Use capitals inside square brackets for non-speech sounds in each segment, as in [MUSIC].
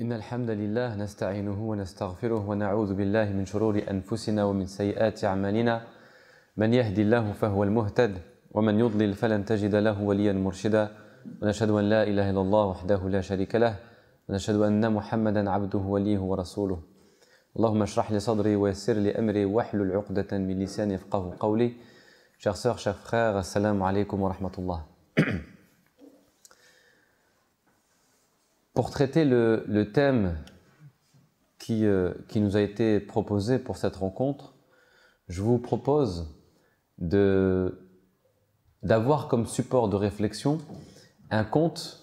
إن الحمد لله نستعينه ونستغفره ونعوذ بالله من شرور أنفسنا ومن سيئات أعمالنا من يهدي الله فهو المهتد ومن يضلل فلن تجد له وليا مرشدا ونشهد أن لا إله إلا الله وحده لا شريك له ونشهد أن محمدا عبده وليه ورسوله اللهم اشرح لي صدري ويسر لي أمري واحلل عقدة من لساني يفقه قولي شيخ sœurs, شيخ frères, assalamu alaikum wa [CLEARS THROAT] Pour traiter le, thème euh, qui, nous a été proposé pour cette rencontre, je vous propose d'avoir comme support de réflexion un conte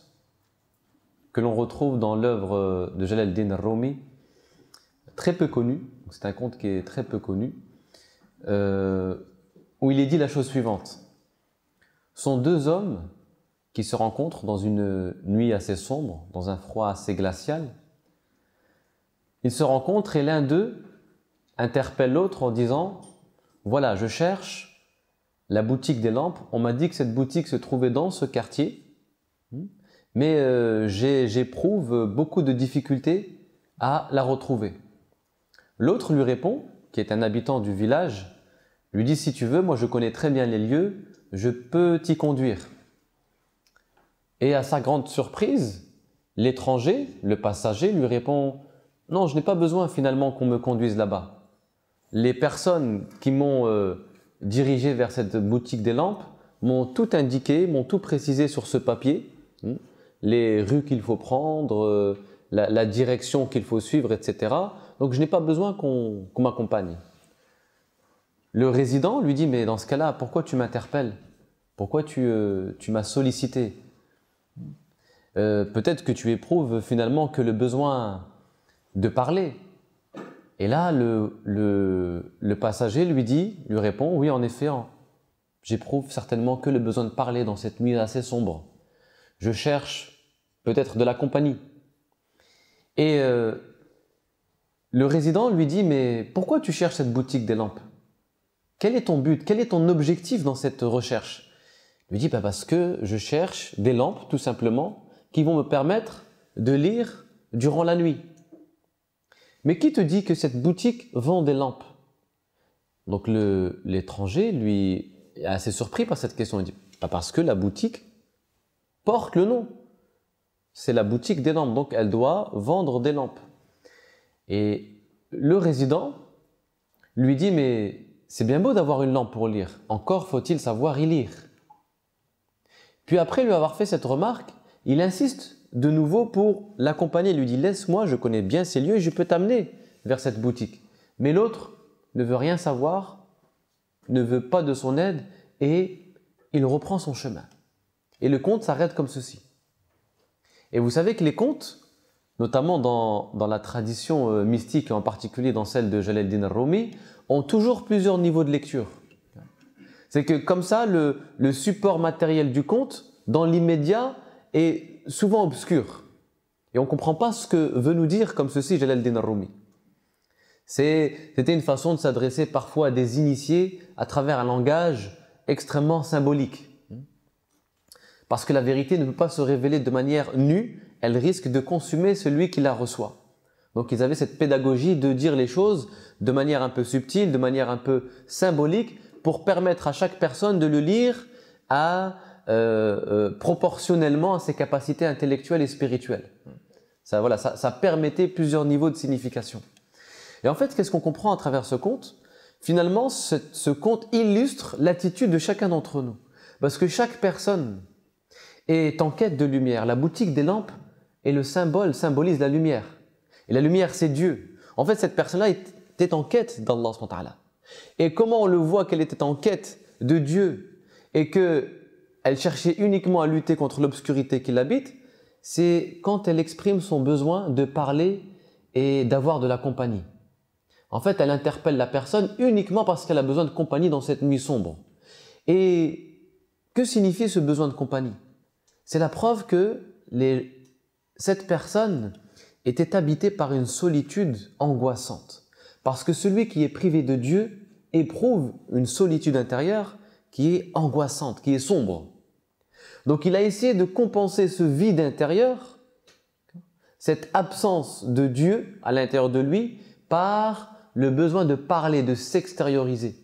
que l'on retrouve dans l'œuvre de Jalal al-Din Rumi, très peu connu, c'est un conte qui est très peu connu, euh, où il est dit la chose suivante. Sont deux hommes qui se rencontrent dans une nuit assez sombre, dans un froid assez glacial. Ils se rencontrent et l'un d'eux interpelle l'autre en disant Voilà, je cherche la boutique des lampes. On m'a dit que cette boutique se trouvait dans ce quartier, hmm. mais euh, j'éprouve beaucoup de difficultés à la retrouver. L'autre lui répond, qui est un habitant du village, lui dit Si tu veux, moi je connais très bien les lieux, je peux t'y conduire. Et à sa grande surprise, l'étranger, le passager, lui répond Non, je n'ai pas besoin finalement qu'on me conduise là-bas. Les personnes qui m'ont euh, dirigé vers cette boutique des lampes m'ont tout indiqué, m'ont tout précisé sur ce papier, hein, les rues qu'il faut prendre, euh, la, direction qu'il faut suivre, etc. Donc je n'ai pas besoin qu'on m'accompagne. Le résident lui dit, mais dans ce cas-là, pourquoi tu m'interpelles Pourquoi euh, tu m'as sollicité euh, peut-être que tu éprouves finalement que le besoin de parler. Et là, le, passager lui dit, lui répond, oui, en effet, j'éprouve certainement que le besoin de parler dans cette nuit assez sombre. Je cherche peut-être de la compagnie. Et euh, le résident lui dit, mais pourquoi tu cherches cette boutique des lampes Quel est ton but Quel est ton objectif dans cette recherche Il lui dit, bah, parce que je cherche des lampes, tout simplement, qui vont me permettre de lire durant la nuit. Mais qui te dit que cette boutique vend des lampes Donc l'étranger, lui, est assez surpris par cette question. Il dit, pas parce que la boutique porte le nom. C'est la boutique des lampes, donc elle doit vendre des lampes. Et le résident lui dit, mais c'est bien beau d'avoir une lampe pour lire, encore faut-il savoir y lire. Puis après lui avoir fait cette remarque, il insiste de nouveau pour l'accompagner. Il lui dit Laisse-moi, je connais bien ces lieux et je peux t'amener vers cette boutique. Mais l'autre ne veut rien savoir, ne veut pas de son aide et il reprend son chemin. Et le conte s'arrête comme ceci. Et vous savez que les contes, notamment dans, la tradition euh, mystique et en particulier dans celle de Jalaluddin Rumi, ont toujours plusieurs niveaux de lecture. C'est que comme ça, le support matériel du conte, dans l'immédiat, et souvent obscure. Et on ne comprend pas ce que veut nous dire comme ceci Jalal al C'était une façon de s'adresser parfois à des initiés à travers un langage extrêmement symbolique. Parce que la vérité ne peut pas se révéler de manière nue, elle risque de consumer celui qui la reçoit. Donc ils avaient cette pédagogie de dire les choses de manière un peu subtile, de manière un peu symbolique, pour permettre à chaque personne de le lire à euh, euh, proportionnellement à ses capacités intellectuelles et spirituelles. Ça, voilà, ça, permettait plusieurs niveaux de signification. Et en fait, qu'est-ce qu'on comprend à travers ce conte Finalement, ce, ce conte illustre l'attitude de chacun d'entre nous. Parce que chaque personne est en quête de lumière. La boutique des lampes est le symbole, symbolise la lumière. Et la lumière, c'est Dieu. En fait, cette personne-là était en quête d'Allah. Et comment on le voit qu'elle était en quête de Dieu et que elle cherchait uniquement à lutter contre l'obscurité qui l'habite, c'est quand elle exprime son besoin de parler et d'avoir de la compagnie. En fait, elle interpelle la personne uniquement parce qu'elle a besoin de compagnie dans cette nuit sombre. Et que signifie ce besoin de compagnie C'est la preuve que cette personne était habitée par une solitude angoissante. Parce que celui qui est privé de Dieu éprouve une solitude intérieure qui est angoissante, qui est sombre. Donc il a essayé de compenser ce vide intérieur, cette absence de Dieu à l'intérieur de lui, par le besoin de parler, de s'extérioriser,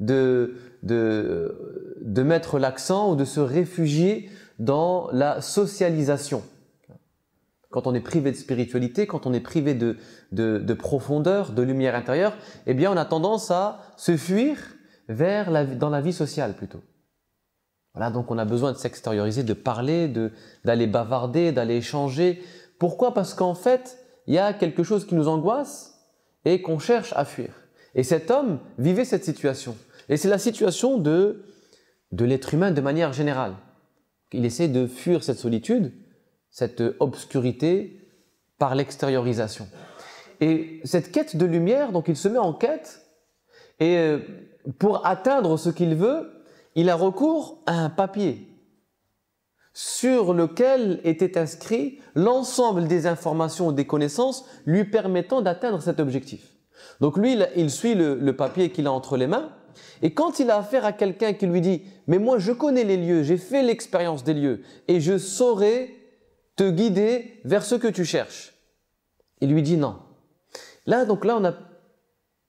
de, de, mettre l'accent ou de se réfugier dans la socialisation. Quand on est privé de spiritualité, quand on est privé de, de, de profondeur, de lumière intérieure, eh bien on a tendance à se fuir vers la, dans la vie sociale plutôt. Voilà, donc on a besoin de s'extérioriser, de parler, de, d'aller bavarder, d'aller échanger. Pourquoi Parce qu'en fait, il y a quelque chose qui nous angoisse et qu'on cherche à fuir. Et cet homme vivait cette situation. Et c'est la situation de, de l'être humain de manière générale. Il essaie de fuir cette solitude, cette obscurité par l'extériorisation. Et cette quête de lumière, donc il se met en quête, et euh, pour atteindre ce qu'il veut, il a recours à un papier sur lequel était inscrit l'ensemble des informations, des connaissances lui permettant d'atteindre cet objectif. Donc lui, il, suit le, papier qu'il a entre les mains, et quand il a affaire à quelqu'un qui lui dit « Mais moi, je connais les lieux, j'ai fait l'expérience des lieux, et je saurai te guider vers ce que tu cherches », il lui dit non. Là, donc là, on a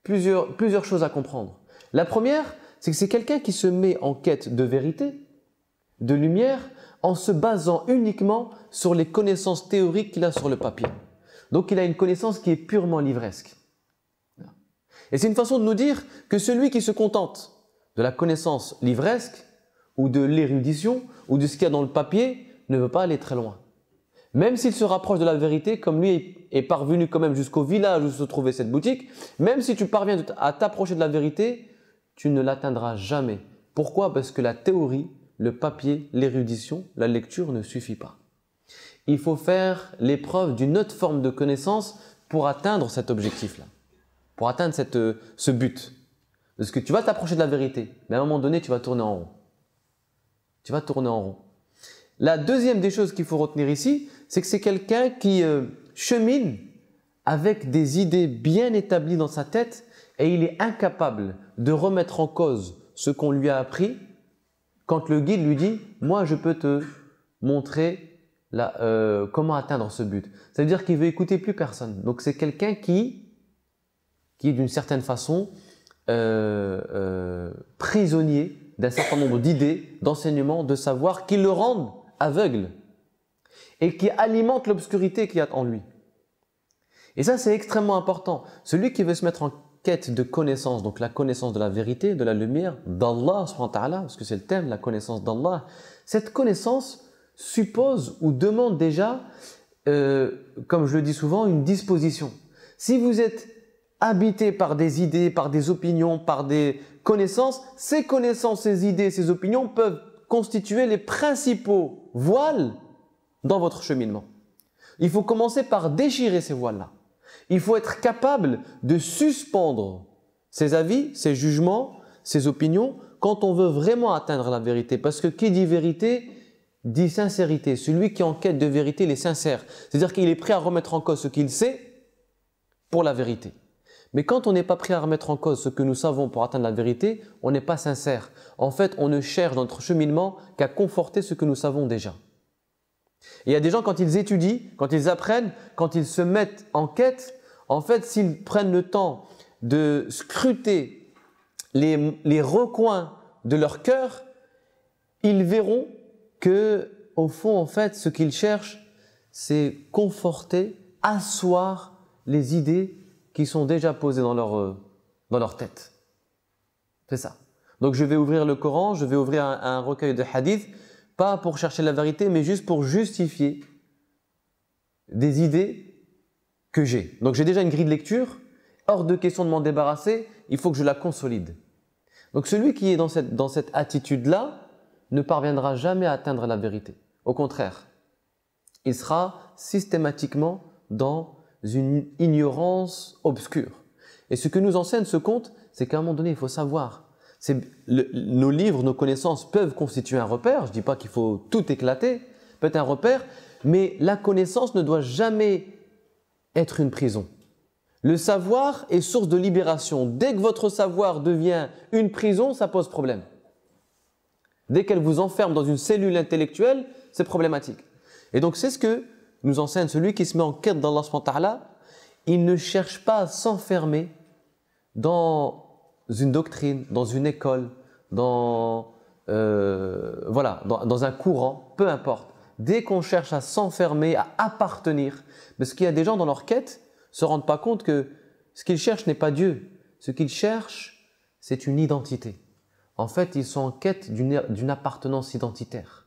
plusieurs choses à comprendre. La première, c'est que c'est quelqu'un qui se met en quête de vérité, de lumière, en se basant uniquement sur les connaissances théoriques qu'il a sur le papier. Donc il a une connaissance qui est purement livresque. Et c'est une façon de nous dire que celui qui se contente de la connaissance livresque, ou de l'érudition, ou de ce qu'il y a dans le papier, ne veut pas aller très loin. Même s'il se rapproche de la vérité, comme lui est parvenu quand même jusqu'au village où se trouvait cette boutique, même si tu parviens à t'approcher de la vérité, tu ne l'atteindras jamais. Pourquoi Parce que la théorie, le papier, l'érudition, la lecture ne suffit pas. Il faut faire l'épreuve d'une autre forme de connaissance pour atteindre cet objectif-là, pour atteindre euh, ce but. Parce que tu vas t'approcher de la vérité, mais à un moment donné, tu vas tourner en rond. Tu vas tourner en rond. La deuxième des choses qu'il faut retenir ici, c'est que c'est quelqu'un qui euh, chemine avec des idées bien établies dans sa tête, et il est incapable de remettre en cause ce qu'on lui a appris, quand le guide lui dit Moi, je peux te montrer la, euh, comment atteindre ce but. Ça veut dire qu'il veut écouter plus personne. Donc, c'est quelqu'un qui, qui est d'une certaine façon euh, euh, prisonnier d'un certain nombre d'idées, d'enseignements, de savoirs qui le rendent aveugle et qui alimente l'obscurité qu'il y a en lui. Et ça, c'est extrêmement important. Celui qui veut se mettre en quête de connaissance, donc la connaissance de la vérité, de la lumière, d'Allah, parce que c'est le thème, la connaissance d'Allah, cette connaissance suppose ou demande déjà, euh, comme je le dis souvent, une disposition. Si vous êtes habité par des idées, par des opinions, par des connaissances, ces connaissances, ces idées, ces opinions peuvent constituer les principaux voiles dans votre cheminement. Il faut commencer par déchirer ces voiles-là. Il faut être capable de suspendre ses avis, ses jugements, ses opinions quand on veut vraiment atteindre la vérité. Parce que qui dit vérité dit sincérité. Celui qui est en quête de vérité, il est sincère. C'est-à-dire qu'il est prêt à remettre en cause ce qu'il sait pour la vérité. Mais quand on n'est pas prêt à remettre en cause ce que nous savons pour atteindre la vérité, on n'est pas sincère. En fait, on ne cherche dans notre cheminement qu'à conforter ce que nous savons déjà. il y a des gens, quand ils étudient, quand ils apprennent, quand ils se mettent en quête, en fait, s'ils prennent le temps de scruter les, recoins de leur cœur, ils verront que, au fond, en fait, ce qu'ils cherchent, c'est conforter, asseoir les idées qui sont déjà posées dans leur, euh, dans leur tête. C'est ça. Donc je vais ouvrir le Coran, je vais ouvrir un, un recueil de hadith, pas pour chercher la vérité, mais juste pour justifier des idées que j'ai. Donc j'ai déjà une grille de lecture, hors de question de m'en débarrasser, il faut que je la consolide. Donc celui qui est dans cette, attitude-là ne parviendra jamais à atteindre la vérité. Au contraire, il sera systématiquement dans une ignorance obscure. Et ce que nous enseigne ce conte, c'est qu'à un moment donné, il faut savoir. nos livres, nos connaissances peuvent constituer un repère. Je ne dis pas qu'il faut tout éclater, peut-être un repère, mais la connaissance ne doit jamais être une prison. Le savoir est source de libération. Dès que votre savoir devient une prison, ça pose problème. Dès qu'elle vous enferme dans une cellule intellectuelle, c'est problématique. Et donc c'est ce que nous enseigne celui qui se met en quête d'Allah là. Il ne cherche pas à s'enfermer dans une doctrine, dans une école, dans, euh, voilà, dans un courant, peu importe dès qu'on cherche à s'enfermer, à appartenir, parce ben, qu'il y a des gens dans leur quête se rendent pas compte que ce qu'ils cherchent n'est pas Dieu. Ce qu'ils cherchent, c'est une identité. En fait, ils sont en quête d'une appartenance identitaire.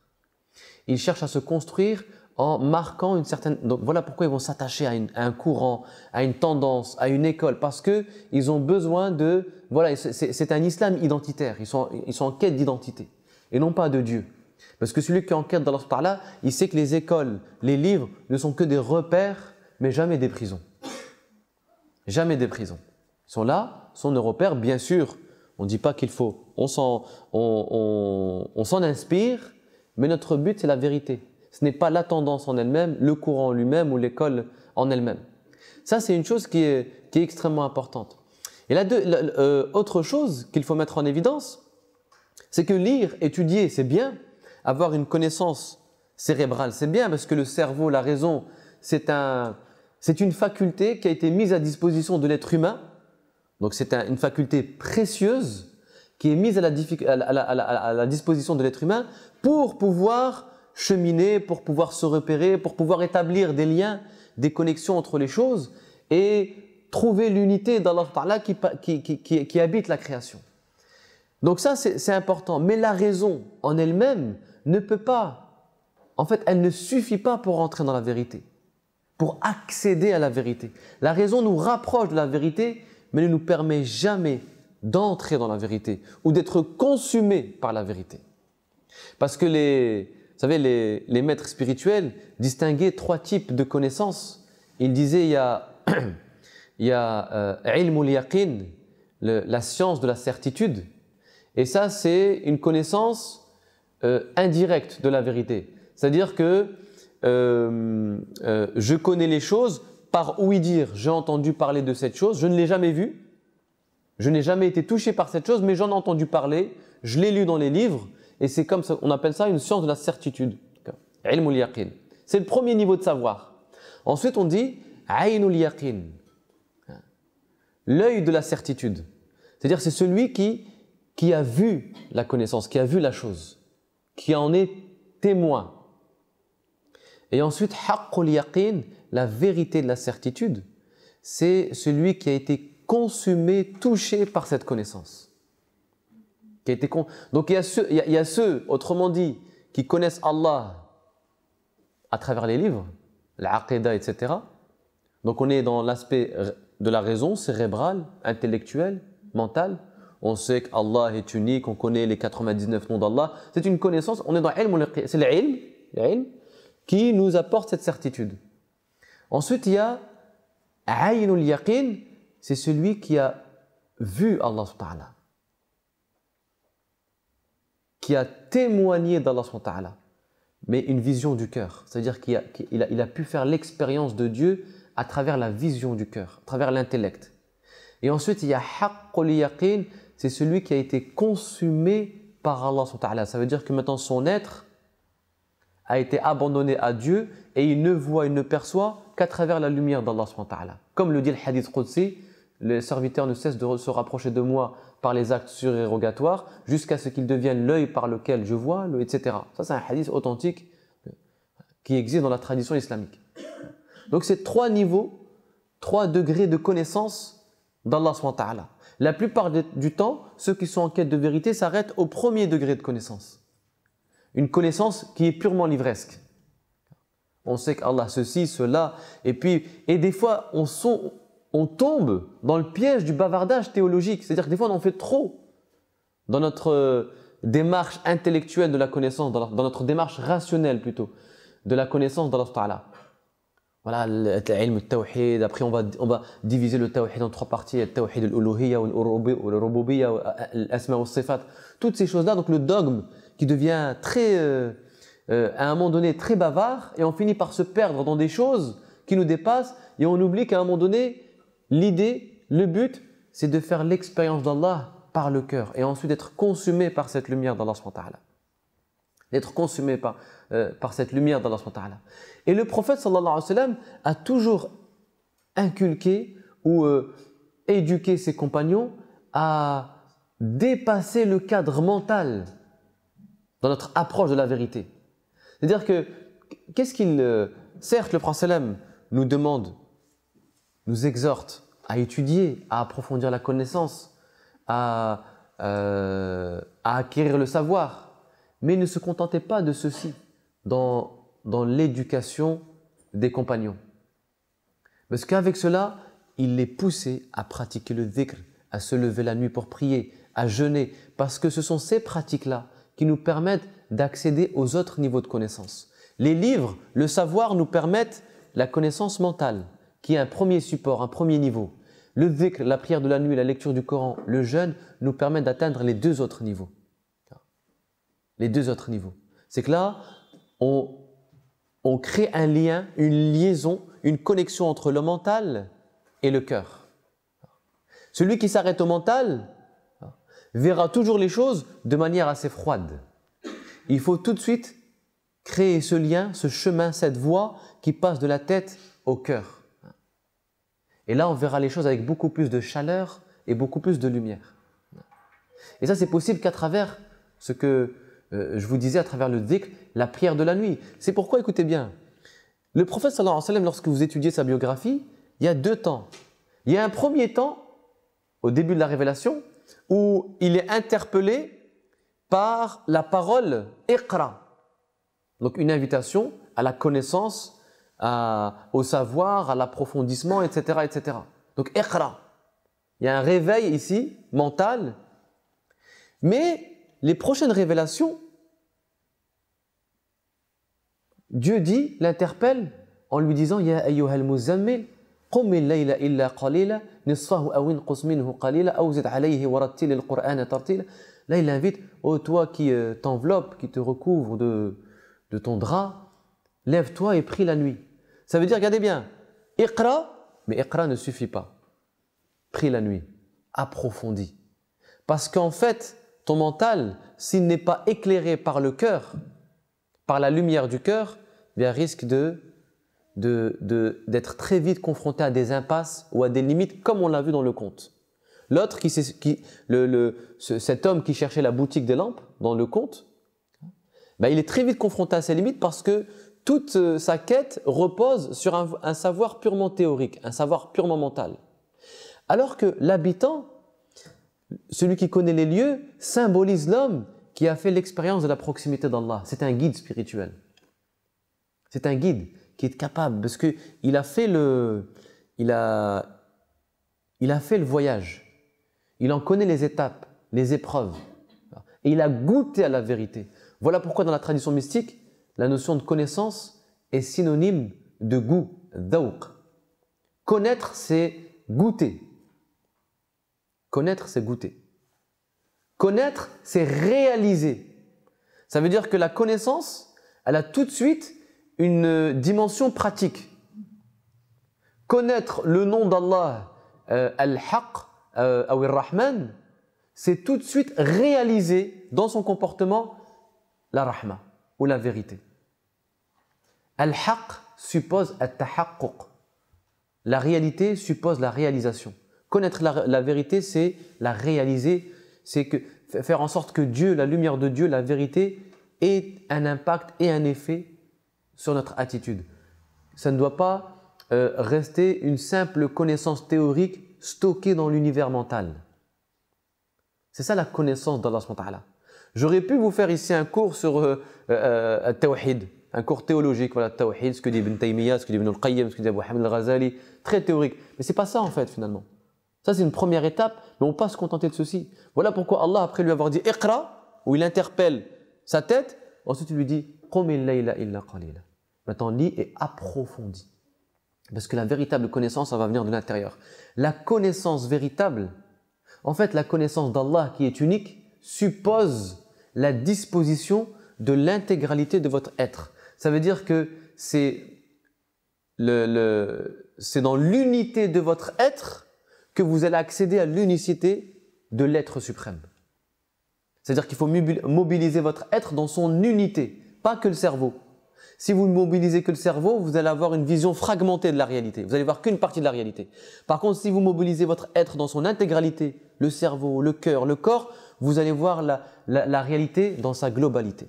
Ils cherchent à se construire en marquant une certaine. Donc voilà pourquoi ils vont s'attacher à, un courant, à une tendance, à une école, parce que ils ont besoin de. Voilà, c'est un islam identitaire. Ils sont, ils sont en quête d'identité et non pas de Dieu. Parce que celui qui enquête dans part-là, il sait que les écoles, les livres ne sont que des repères, mais jamais des prisons. Jamais des prisons. Ils sont là, sont nos repères, bien sûr. On ne dit pas qu'il faut. On s'en inspire, mais notre but, c'est la vérité. Ce n'est pas la tendance en elle-même, le courant en lui-même ou l'école en elle-même. Ça, c'est une chose qui est, extrêmement importante. Et là, euh, autre chose qu'il faut mettre en évidence, c'est que lire, étudier, c'est bien, avoir une connaissance cérébrale. C'est bien parce que le cerveau, la raison, c'est un, c'est une faculté qui a été mise à disposition de l'être humain. Donc c'est une faculté précieuse qui est mise à la, à la, disposition de l'être humain pour pouvoir cheminer, pour pouvoir se repérer, pour pouvoir établir des liens, des connexions entre les choses et trouver l'unité d'Allah Ta'ala qui, qui, qui, qui habite la création. Donc ça, c'est important. Mais la raison en elle-même ne peut pas, en fait, elle ne suffit pas pour entrer dans la vérité, pour accéder à la vérité. La raison nous rapproche de la vérité, mais ne nous permet jamais d'entrer dans la vérité ou d'être consumé par la vérité. Parce que les, vous savez, les, maîtres spirituels distinguaient trois types de connaissances. Ils disaient il y a, [CLEARS THROAT] il y a euh, la science de la certitude. Et ça, c'est une connaissance euh, indirect indirecte de la vérité. C'est-à-dire que euh, euh, je connais les choses par oui dire. J'ai entendu parler de cette chose, je ne l'ai jamais vue, je n'ai jamais été touché par cette chose, mais j'en ai entendu parler, je l'ai lu dans les livres, et c'est comme ça, on appelle ça une science de la certitude. C'est le premier niveau de savoir. Ensuite, on dit l'œil de la certitude. C'est-à-dire, c'est celui qui, qui a vu la connaissance, qui a vu la chose qui en est témoin. Et ensuite, la vérité de la certitude, c'est celui qui a été consumé, touché par cette connaissance. Qui a Donc il y a, ceux, autrement dit, qui connaissent Allah à travers les livres, l'aqidah, etc. Donc on est dans l'aspect de la raison cérébrale, intellectuelle, mentale on sait qu'Allah est unique, on connaît les 99 noms d'Allah. C'est une connaissance, on est dans l'ilm, c'est l'ilm, qui nous apporte cette certitude. Ensuite, il y a Aïnul yaqin, c'est celui qui a vu Allah SWT. qui a témoigné d'Allah SWT. mais une vision du cœur. C'est-à-dire qu'il a, pu faire l'expérience de Dieu à travers la vision du cœur, à travers l'intellect. Et ensuite, il y a haqqul yaqin, c'est celui qui a été consumé par Allah. Ça veut dire que maintenant son être a été abandonné à Dieu et il ne voit, il ne perçoit qu'à travers la lumière d'Allah. Comme le dit le hadith Qudsi, les serviteurs ne cessent de se rapprocher de moi par les actes surérogatoires jusqu'à ce qu'ils deviennent l'œil par lequel je vois, etc. Ça, c'est un hadith authentique qui existe dans la tradition islamique. Donc, c'est trois niveaux, trois degrés de connaissance d'Allah. La plupart du temps, ceux qui sont en quête de vérité s'arrêtent au premier degré de connaissance. Une connaissance qui est purement livresque. On sait qu'Allah ceci, cela, et puis, et des fois, on, tombe dans le piège du bavardage théologique. C'est-à-dire que des fois, on en fait trop dans notre euh, démarche intellectuelle de la connaissance, dans, notre démarche rationnelle plutôt, de la connaissance d'Allah là voilà, le tawhid, après on va, on va diviser le tawhid en trois parties, le tawhid al-uluhiyya, rububiyya l'asma ou sifat, toutes ces choses-là, donc le dogme qui devient très, euh, euh, à un moment donné, très bavard, et on finit par se perdre dans des choses qui nous dépassent, et on oublie qu'à un moment donné, l'idée, le but, c'est de faire l'expérience d'Allah par le cœur, et ensuite d'être consumé par cette lumière d'Allah d'être consumé par, euh, par cette lumière d'Allah. Et le prophète sallallahu alayhi wa sallam a toujours inculqué ou euh, éduqué ses compagnons à dépasser le cadre mental dans notre approche de la vérité. C'est-à-dire que, qu'est-ce qu'il... Euh, certes, le prophète sallam nous demande, nous exhorte à étudier, à approfondir la connaissance, à, à acquérir le savoir, mais ne se contentez pas de ceci dans, dans l'éducation des compagnons. Parce qu'avec cela, il les poussait à pratiquer le dhikr, à se lever la nuit pour prier, à jeûner, parce que ce sont ces pratiques-là qui nous permettent d'accéder aux autres niveaux de connaissance. Les livres, le savoir nous permettent la connaissance mentale, qui est un premier support, un premier niveau. Le dhikr, la prière de la nuit, la lecture du Coran, le jeûne nous permettent d'atteindre les deux autres niveaux. Les deux autres niveaux. C'est que là, on, crée un lien, une liaison, une connexion entre le mental et le cœur. Celui qui s'arrête au mental verra toujours les choses de manière assez froide. Il faut tout de suite créer ce lien, ce chemin, cette voie qui passe de la tête au cœur. Et là, on verra les choses avec beaucoup plus de chaleur et beaucoup plus de lumière. Et ça, c'est possible qu'à travers ce que euh, je vous disais à travers le dhikr, la prière de la nuit. C'est pourquoi, écoutez bien, le prophète sallallahu alayhi lorsque vous étudiez sa biographie, il y a deux temps. Il y a un premier temps, au début de la révélation, où il est interpellé par la parole Iqra. Donc une invitation à la connaissance, au savoir, à l'approfondissement, etc., etc. Donc Iqra. Il y a un réveil ici, mental. Mais les prochaines révélations, Dieu dit, l'interpelle en lui disant Ya ayyuhal muzammil, قم layla illa qalila, نصفه awin انقص hu qalila, أو alayhi عليه al tartil » Là, il invite, oh toi qui euh, t'enveloppe, qui te recouvre de, de ton drap, lève-toi et prie la nuit. Ça veut dire, regardez bien, Iqra, mais Iqra ne suffit pas. Prie la nuit, approfondis. Parce qu'en fait, ton mental, s'il n'est pas éclairé par le cœur, par la lumière du cœur, eh risque d'être très vite confronté à des impasses ou à des limites comme on l'a vu dans le conte. L'autre, cet homme qui cherchait la boutique des lampes dans le conte, ben, il est très vite confronté à ses limites parce que toute euh, sa quête repose sur un savoir purement théorique, un savoir purement mental. Alors que l'habitant, celui qui connaît les lieux symbolise l'homme qui a fait l'expérience de la proximité d'Allah. C'est un guide spirituel. C'est un guide qui est capable, parce qu'il a fait le, il a, fait le voyage. Il en connaît les étapes, les épreuves. Et il a goûté à la vérité. Voilà pourquoi dans la tradition mystique, la notion de connaissance est synonyme de goût, dhawq. Connaître, c'est goûter. Connaître, c'est goûter. Connaître, c'est réaliser. Ça veut dire que la connaissance, elle a tout de suite une dimension pratique. Connaître le nom d'Allah, euh, Al-Haq, euh, Rahman, c'est tout de suite réaliser dans son comportement la rahma ou la vérité. al haqq suppose al La réalité suppose la réalisation. Connaître la, vérité, c'est la réaliser, c'est que faire en sorte que Dieu, la lumière de Dieu, la vérité, ait un impact et un effet sur notre attitude. Ça ne doit pas euh, rester une simple connaissance théorique stockée dans l'univers mental. C'est ça la connaissance d'Allah. J'aurais pu vous faire ici un cours sur euh, euh Tawhid, un cours théologique, voilà, ce que dit Ibn Taymiyyah, ce que dit Ibn al-Qayyim, ce que dit Abu Hamid al-Ghazali, très théorique. Mais c'est pas ça en fait finalement. Ça, c'est une première étape, mais on ne peut pas se contenter de ceci. Voilà pourquoi Allah, après lui avoir dit Iqra, où il interpelle sa tête, ensuite il lui dit Maintenant, lis et approfondis. Parce que la véritable connaissance, ça va venir de l'intérieur. La connaissance véritable, en fait, la connaissance d'Allah qui est unique, suppose la disposition de l'intégralité de votre être. Ça veut dire que c'est le, dans l'unité de votre être que vous allez accéder à l'unicité de l'être suprême. C'est-à-dire qu'il faut mobiliser votre être dans son unité, pas que le cerveau. Si vous ne mobilisez que le cerveau, vous allez avoir une vision fragmentée de la réalité. Vous allez voir qu'une partie de la réalité. Par contre, si vous mobilisez votre être dans son intégralité, le cerveau, le cœur, le corps, vous allez voir la, la réalité dans sa globalité,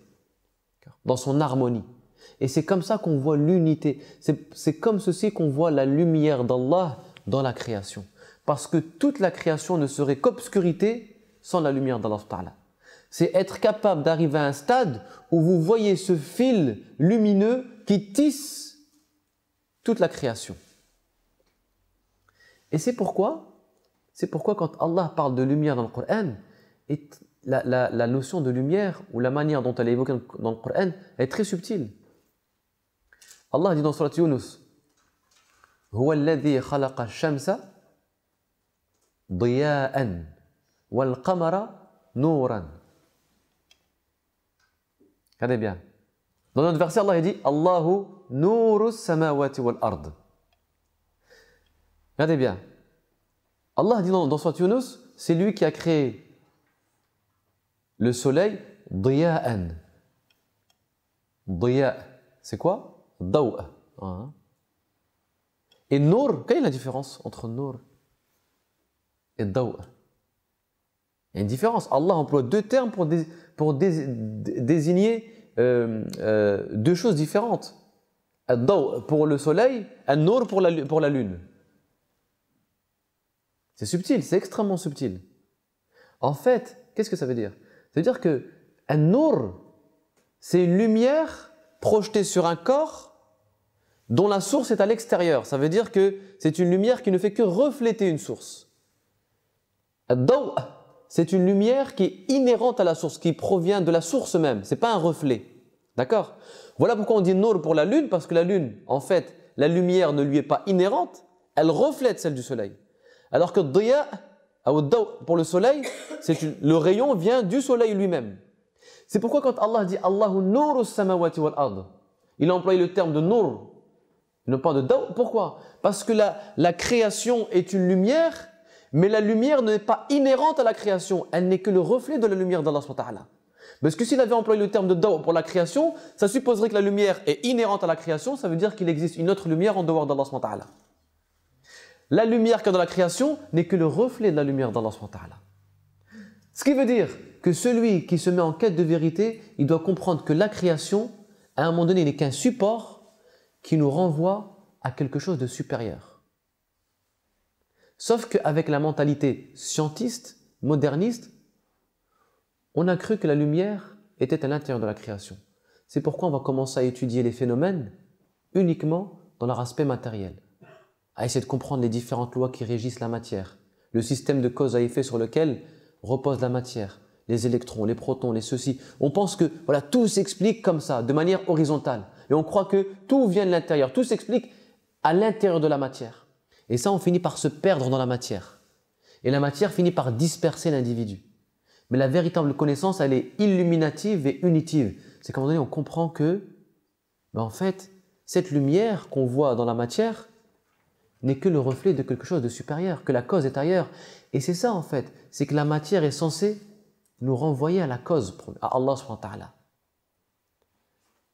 dans son harmonie. Et c'est comme ça qu'on voit l'unité. C'est comme ceci qu'on voit la lumière d'Allah dans la création. Parce que toute la création ne serait qu'obscurité sans la lumière d'Allah. C'est être capable d'arriver à un stade où vous voyez ce fil lumineux qui tisse toute la création. Et c'est pourquoi, c'est pourquoi quand Allah parle de lumière dans le Coran, la, notion de lumière ou la manière dont elle est évoquée dans le Coran est très subtile. Allah dit dans le Surat Yunus, هو الذي خلق الشمس « dhiya'an »« wal نورا Regardez bien. Dans notre verset, Allah dit Allahu nou'rus samawati wal ard. Regardez bien. Allah dit dans, dans Sourate Yunus, c'est lui qui a créé le soleil dhiya'an »« dhiya' » c'est quoi Dawa. Hein. Et Nour, quelle est la différence entre Nour et Il y a une différence. Allah emploie deux termes pour, désigner euh, euh, deux choses différentes. pour le soleil, un Nour pour la, lune. C'est subtil, c'est extrêmement subtil. En fait, qu'est-ce que ça veut dire Ça veut dire que un c'est une lumière projetée sur un corps dont la source est à l'extérieur. Ça veut dire que c'est une lumière qui ne fait que refléter une source c'est une lumière qui est inhérente à la source, qui provient de la source même, c'est pas un reflet. D'accord Voilà pourquoi on dit Nour pour la lune, parce que la lune, en fait, la lumière ne lui est pas inhérente, elle reflète celle du soleil. Alors que daw » pour le soleil, une, le rayon vient du soleil lui-même. C'est pourquoi quand Allah dit Allahu nuru samawati wal ard, il a employé le terme de nur » non pas de Daw. Pourquoi Parce que la création est une lumière mais la lumière n'est pas inhérente à la création, elle n'est que le reflet de la lumière d'Allah. Parce que s'il avait employé le terme de dawa pour la création, ça supposerait que la lumière est inhérente à la création, ça veut dire qu'il existe une autre lumière en dehors d'Allah. La lumière qui dans la création n'est que le reflet de la lumière d'Allah. Ce qui veut dire que celui qui se met en quête de vérité, il doit comprendre que la création, à un moment donné, n'est qu'un support qui nous renvoie à quelque chose de supérieur. Sauf qu'avec la mentalité scientiste, moderniste, on a cru que la lumière était à l'intérieur de la création. C'est pourquoi on va commencer à étudier les phénomènes uniquement dans leur aspect matériel, à essayer de comprendre les différentes lois qui régissent la matière, le système de cause à effet sur lequel repose la matière, les électrons, les protons, les ceci. On pense que voilà, tout s'explique comme ça, de manière horizontale. Et on croit que tout vient de l'intérieur, tout s'explique à l'intérieur de la matière. Et ça, on finit par se perdre dans la matière. Et la matière finit par disperser l'individu. Mais la véritable connaissance, elle est illuminative et unitive. C'est qu'à un moment donné, on comprend que, ben, en fait, cette lumière qu'on voit dans la matière n'est que le reflet de quelque chose de supérieur, que la cause est ailleurs. Et c'est ça, en fait, c'est que la matière est censée nous renvoyer à la cause, à Allah subhanahu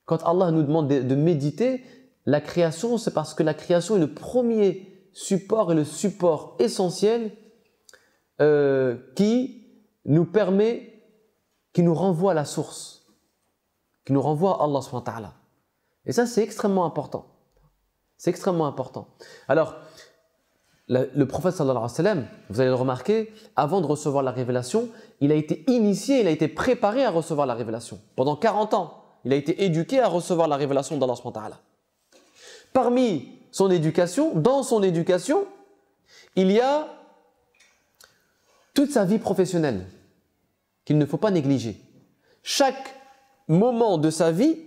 Quand Allah nous demande de méditer, la création, c'est parce que la création est le premier support et le support essentiel euh, qui nous permet, qui nous renvoie à la source, qui nous renvoie à Allah subhanahu Et ça, c'est extrêmement important. C'est extrêmement important. Alors, le, prophète sallallahu alayhi wa sallam, vous allez le remarquer, avant de recevoir la révélation, il a été initié, il a été préparé à recevoir la révélation. Pendant 40 ans, il a été éduqué à recevoir la révélation d'Allah subhanahu Parmi son éducation, dans son éducation, il y a toute sa vie professionnelle qu'il ne faut pas négliger. Chaque moment de sa vie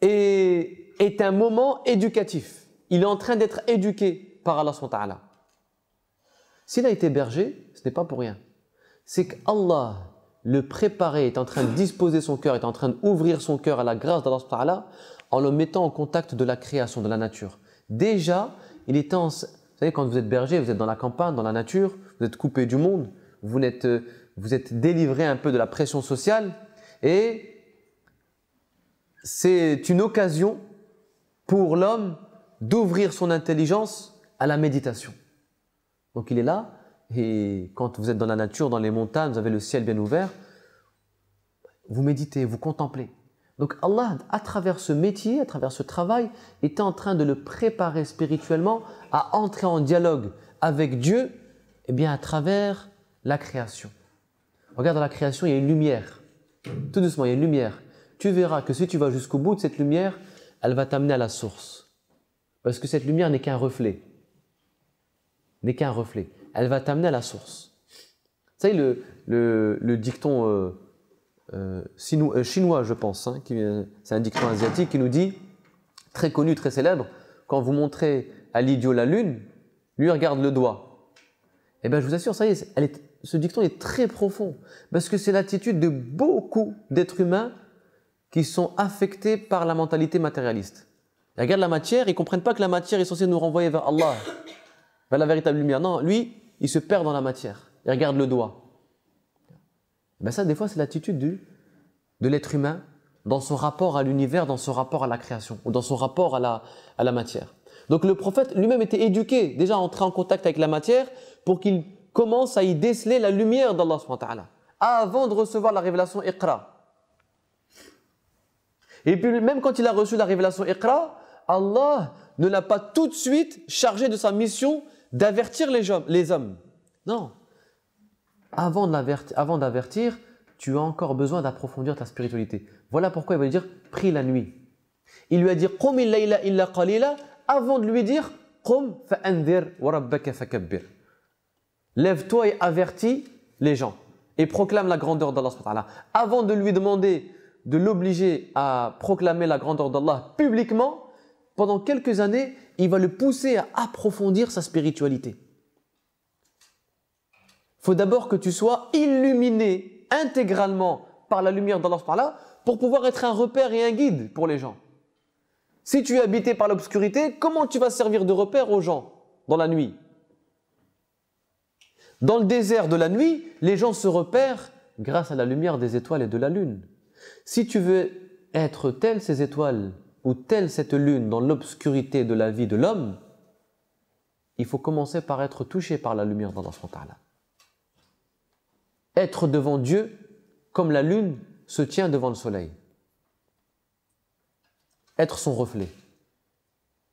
est, un moment éducatif. Il est en train d'être éduqué par Allah SWT. S'il a été berger, ce n'est pas pour rien. C'est qu'Allah le préparait, est en train de disposer son cœur, est en train d'ouvrir son cœur à la grâce d'Allah en le mettant en contact de la création, de la nature. Déjà, il est en... vous savez, quand vous êtes berger, vous êtes dans la campagne, dans la nature, vous êtes coupé du monde, vous êtes, vous êtes délivré un peu de la pression sociale, et c'est une occasion pour l'homme d'ouvrir son intelligence à la méditation. Donc il est là, et quand vous êtes dans la nature, dans les montagnes, vous avez le ciel bien ouvert, vous méditez, vous contemplez. Donc Allah, à travers ce métier, à travers ce travail, est en train de le préparer spirituellement à entrer en dialogue avec Dieu, et eh bien à travers la création. Regarde dans la création, il y a une lumière. Tout doucement, il y a une lumière. Tu verras que si tu vas jusqu'au bout de cette lumière, elle va t'amener à la source. Parce que cette lumière n'est qu'un reflet. N'est qu'un reflet. Elle va t'amener à la source. Vous le, le, dicton euh, euh, euh, chinois, je pense, hein, c'est un dicton asiatique qui nous dit, très connu, très célèbre, quand vous montrez à l'idiot la lune, lui regarde le doigt. Eh bien, je vous assure, ça y est, ce dicton est très profond, parce que c'est l'attitude de beaucoup d'êtres humains qui sont affectés par la mentalité matérialiste. Ils regardent la matière, ils comprennent pas que la matière est censée nous renvoyer vers Allah, vers la véritable lumière. Non, lui, il se perd dans la matière. Il regarde le doigt mais ben ça, des fois, c'est l'attitude de l'être humain dans son rapport à l'univers, dans son rapport à la création, ou dans son rapport à la, matière. Donc le prophète lui-même était éduqué, déjà entré en contact avec la matière, pour qu'il commence à y déceler la lumière d'Allah avant de recevoir la révélation Iqra. Et puis même quand il a reçu la révélation Iqra, Allah ne l'a pas tout de suite chargé de sa mission d'avertir les hommes. Non, avant d'avertir, tu as encore besoin d'approfondir ta spiritualité. Voilà pourquoi il va lui dire prie la nuit. Il lui a dit qum illa illa qalila avant de lui dire qum wa rabbaka Lève-toi et avertis les gens et proclame la grandeur d'Allah Avant de lui demander de l'obliger à proclamer la grandeur d'Allah publiquement, pendant quelques années, il va le pousser à approfondir sa spiritualité faut d'abord que tu sois illuminé intégralement par la lumière dans par-là pour pouvoir être un repère et un guide pour les gens. Si tu es habité par l'obscurité, comment tu vas servir de repère aux gens dans la nuit Dans le désert de la nuit, les gens se repèrent grâce à la lumière des étoiles et de la lune. Si tu veux être telle ces étoiles ou telle cette lune dans l'obscurité de la vie de l'homme, il faut commencer par être touché par la lumière dans par-là être devant Dieu comme la lune se tient devant le soleil. Être son reflet.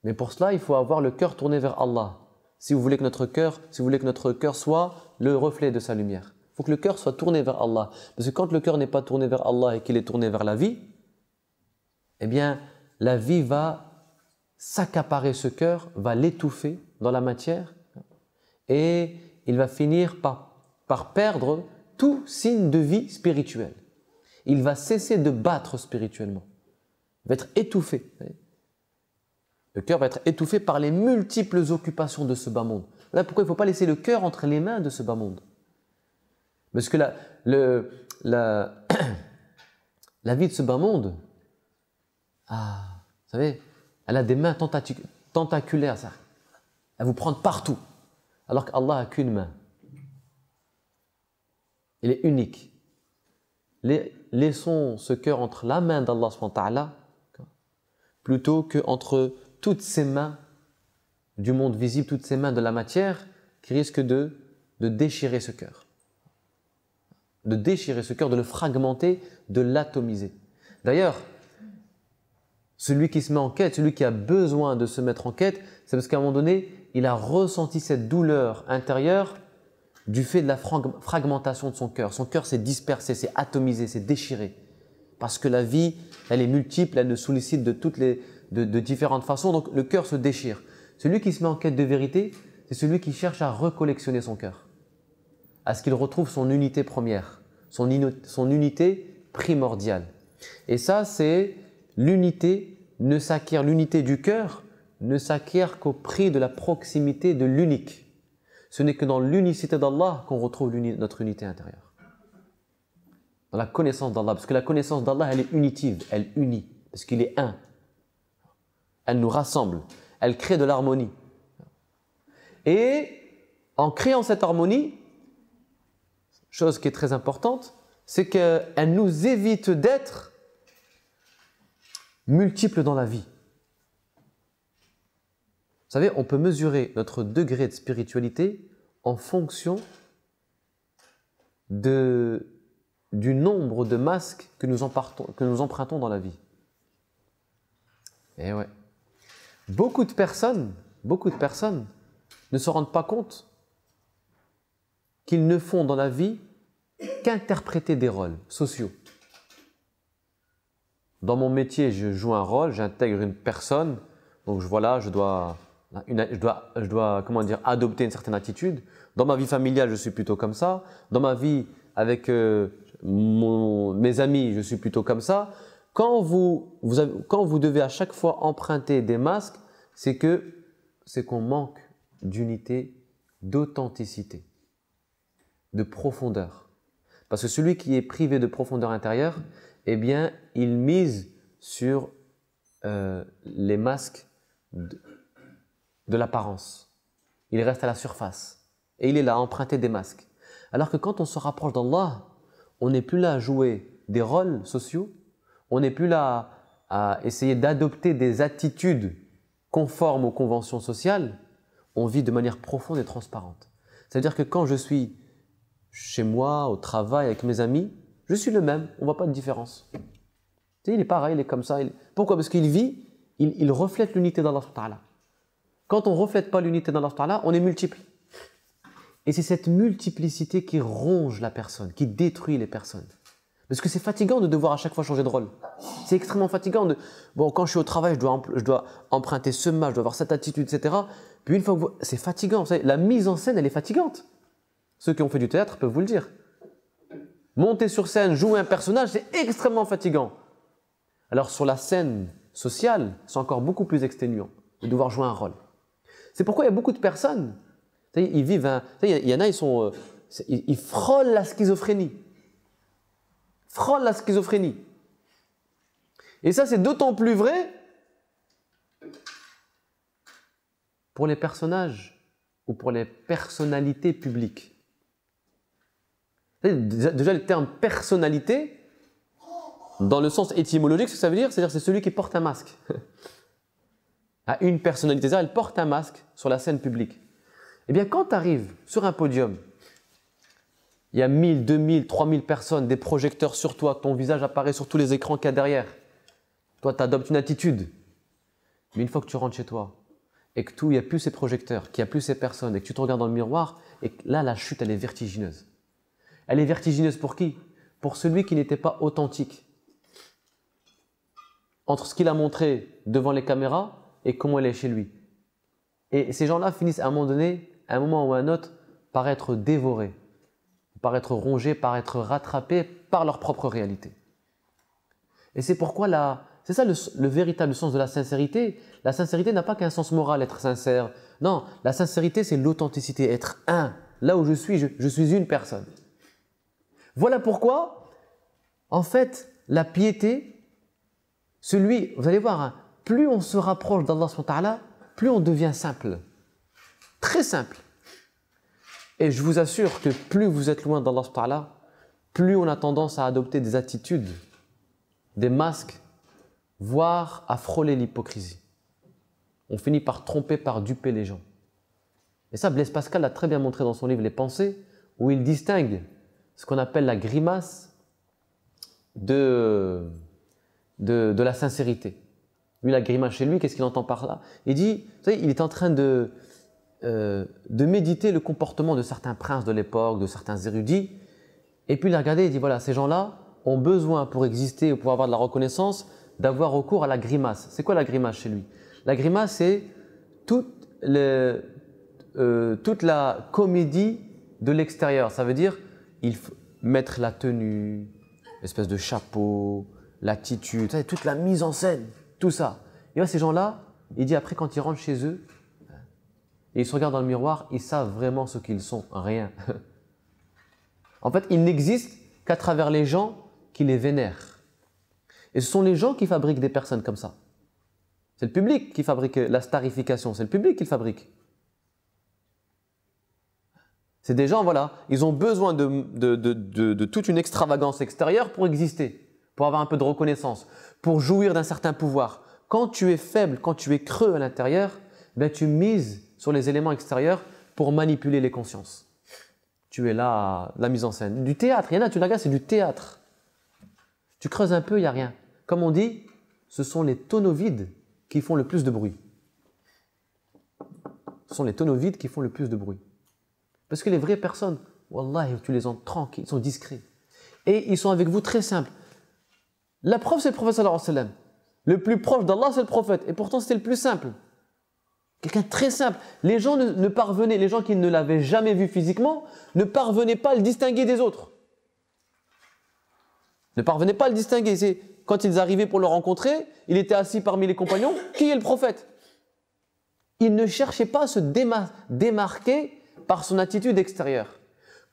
Mais pour cela, il faut avoir le cœur tourné vers Allah. Si vous voulez que notre cœur, si vous voulez que notre cœur soit le reflet de sa lumière, il faut que le cœur soit tourné vers Allah. Parce que quand le cœur n'est pas tourné vers Allah et qu'il est tourné vers la vie, eh bien, la vie va s'accaparer ce cœur, va l'étouffer dans la matière et il va finir par perdre tout signe de vie spirituelle. Il va cesser de battre spirituellement. Il va être étouffé. Le cœur va être étouffé par les multiples occupations de ce bas monde. Là, pourquoi il ne faut pas laisser le cœur entre les mains de ce bas monde Parce que la, le, la, [COUGHS] la vie de ce bas monde, ah, vous savez, elle a des mains tentaculaires, ça. Elle vous prend partout. Alors qu'Allah n'a qu'une main il est unique. Laissons ce cœur entre la main d'Allah plutôt que entre toutes ces mains du monde visible, toutes ces mains de la matière qui risquent de, de déchirer ce cœur. De déchirer ce cœur, de le fragmenter, de l'atomiser. D'ailleurs, celui qui se met en quête, celui qui a besoin de se mettre en quête, c'est parce qu'à un moment donné, il a ressenti cette douleur intérieure du fait de la fragmentation de son cœur. Son cœur s'est dispersé, s'est atomisé, s'est déchiré. Parce que la vie, elle est multiple, elle nous sollicite de toutes les, de, différentes façons, donc le cœur se déchire. Celui qui se met en quête de vérité, c'est celui qui cherche à recollectionner son cœur, à ce qu'il retrouve son unité première, son, son unité primordiale. Et ça, c'est l'unité ne s'acquiert, l'unité du cœur ne s'acquiert qu'au prix de la proximité de l'unique. Ce n'est que dans l'unicité d'Allah qu'on retrouve notre unité intérieure. Dans la connaissance d'Allah. Parce que la connaissance d'Allah, elle est unitive, elle unit. Parce qu'il est un. Elle nous rassemble. Elle crée de l'harmonie. Et en créant cette harmonie, chose qui est très importante, c'est qu'elle nous évite d'être multiples dans la vie. Vous savez, on peut mesurer notre degré de spiritualité en fonction de, du nombre de masques que nous, empruntons dans la vie. Et eh ouais. Beaucoup de personnes, beaucoup de personnes ne se rendent pas compte qu'ils ne font dans la vie qu'interpréter des rôles sociaux. Dans mon métier, je joue un rôle, j'intègre une personne, donc je là, je dois Hein, je, dois, je dois, comment dire, adopter une certaine attitude. Dans ma vie familiale, je suis plutôt comme ça. Dans ma vie avec euh, mon, mes amis, je suis plutôt comme ça. Quand vous, vous quand vous devez à chaque fois emprunter des masques, c'est que c'est qu'on manque d'unité, d'authenticité, de profondeur. Parce que celui qui est privé de profondeur intérieure, eh bien, il mise sur euh, les masques de l'apparence. Il reste à la surface. Et il est là à emprunter des masques. Alors que quand on se rapproche d'Allah, on n'est plus là à jouer des rôles sociaux, on n'est plus là à essayer d'adopter des attitudes conformes aux conventions sociales, on vit de manière profonde et transparente. C'est-à-dire que quand je suis chez moi, au travail, avec mes amis, je suis le même, on ne voit pas de différence. Tu il est pareil, il est comme ça. Pourquoi Parce qu'il vit, il, il reflète l'unité d'Allah. Quand on ne reflète pas l'unité dans d'Allah là on est multiple. Et c'est cette multiplicité qui ronge la personne, qui détruit les personnes. Parce que c'est fatigant de devoir à chaque fois changer de rôle. C'est extrêmement fatigant de, bon, quand je suis au travail, je dois, je dois emprunter ce match, je dois avoir cette attitude, etc. Puis une fois que vous, c'est fatigant, vous savez, la mise en scène, elle est fatigante. Ceux qui ont fait du théâtre peuvent vous le dire. Monter sur scène, jouer un personnage, c'est extrêmement fatigant. Alors sur la scène sociale, c'est encore beaucoup plus exténuant de devoir jouer un rôle. C'est pourquoi il y a beaucoup de personnes. Ils vivent il y en a, ils sont. Euh, ils, frôlent la schizophrénie. Frôlent la schizophrénie. Et ça, c'est d'autant plus vrai pour les personnages ou pour les personnalités publiques. Déjà, déjà le terme personnalité, dans le sens étymologique, ce que ça veut dire, c'est-à-dire c'est celui qui porte un masque. [LAUGHS] à une personnalité, elle porte un masque sur la scène publique. Eh bien, quand tu arrives sur un podium, il y a 1000, 2000, 3000 personnes, des projecteurs sur toi, ton visage apparaît sur tous les écrans qu'il y a derrière. Toi, tu adoptes une attitude. Mais une fois que tu rentres chez toi et que tout, il n'y a plus ces projecteurs, qu'il n'y a plus ces personnes et que tu te regardes dans le miroir, et là, la chute, elle est vertigineuse. Elle est vertigineuse pour qui Pour celui qui n'était pas authentique. Entre ce qu'il a montré devant les caméras et comment elle est chez lui. Et ces gens-là finissent à un moment donné, à un moment ou à un autre, par être dévorés, par être rongés, par être rattrapés par leur propre réalité. Et c'est pourquoi la, c'est ça le, véritable sens de la sincérité. La sincérité n'a pas qu'un sens moral, être sincère. Non, la sincérité, c'est l'authenticité, être un. Là où je suis, je, suis une personne. Voilà pourquoi, en fait, la piété, celui, vous allez voir, hein, plus on se rapproche d'Allah, plus on devient simple. Très simple. Et je vous assure que plus vous êtes loin d'Allah, plus on a tendance à adopter des attitudes, des masques, voire à frôler l'hypocrisie. On finit par tromper, par duper les gens. Et ça, Blaise Pascal l'a très bien montré dans son livre Les Pensées, où il distingue ce qu'on appelle la grimace de, de la sincérité. Lui, la grimace chez lui, qu'est-ce qu'il entend par là Il dit, vous savez, il est en train de, euh, de méditer le comportement de certains princes de l'époque, de certains érudits, et puis il a regardé il dit, voilà, ces gens-là ont besoin pour exister ou pour avoir de la reconnaissance d'avoir recours à la grimace. C'est quoi la grimace chez lui La grimace, c'est toute, euh, toute la comédie de l'extérieur. Ça veut dire, il faut mettre la tenue, l'espèce de chapeau, l'attitude, toute la mise en scène tout ça. Et a ces gens-là, il dit après, quand ils rentrent chez eux, et ils se regardent dans le miroir, ils savent vraiment ce qu'ils sont, rien. [LAUGHS] en fait, ils n'existent qu'à travers les gens qui les vénèrent. Et ce sont les gens qui fabriquent des personnes comme ça. C'est le public qui fabrique la starification, c'est le public qui le fabrique. C'est des gens, voilà, ils ont besoin de, toute une extravagance extérieure pour exister pour avoir un peu de reconnaissance, pour jouir d'un certain pouvoir. Quand tu es faible, quand tu es creux à l'intérieur, ben tu mises sur les éléments extérieurs pour manipuler les consciences. Tu es là, la mise en scène. Du théâtre, il y en a, tu la c'est du théâtre. Tu creuses un peu, il n'y a rien. Comme on dit, ce sont les tonneaux vides qui font le plus de bruit. Ce sont les tonneaux vides qui font le plus de bruit. Parce que les vraies personnes, Wallah, tu les entends tranquilles, ils sont discrets. Et ils sont avec vous très simples. La preuve, c'est le prophète sallallahu Le plus proche d'Allah, c'est le prophète. Et pourtant, c'était le plus simple. Quelqu'un très simple. Les gens ne, parvenaient, les gens qui ne l'avaient jamais vu physiquement, ne parvenaient pas à le distinguer des autres. Ne parvenaient pas à le distinguer. quand ils arrivaient pour le rencontrer, il était assis parmi les compagnons. Qui est le prophète Il ne cherchait pas à se démarquer par son attitude extérieure.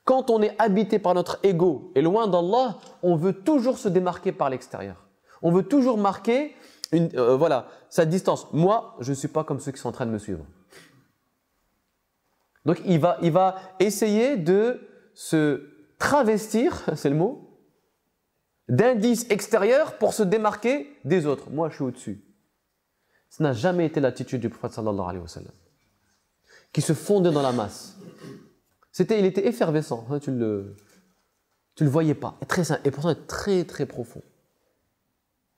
Quand on est habité par notre ego et loin d'Allah, on veut toujours se démarquer par l'extérieur. On veut toujours marquer euh, voilà, sa distance. Moi, je ne suis pas comme ceux qui sont en train de me suivre. Donc il va, il va essayer de se travestir, [LAUGHS] c'est le mot, d'indices extérieurs pour se démarquer des autres. Moi, je suis au-dessus. Ce n'a jamais été l'attitude du prophète sallallahu alayhi wa sallam, qui se fondait dans la masse il était effervescent, hein, tu ne le, tu le voyais pas. Et, très, et pourtant, très, très profond.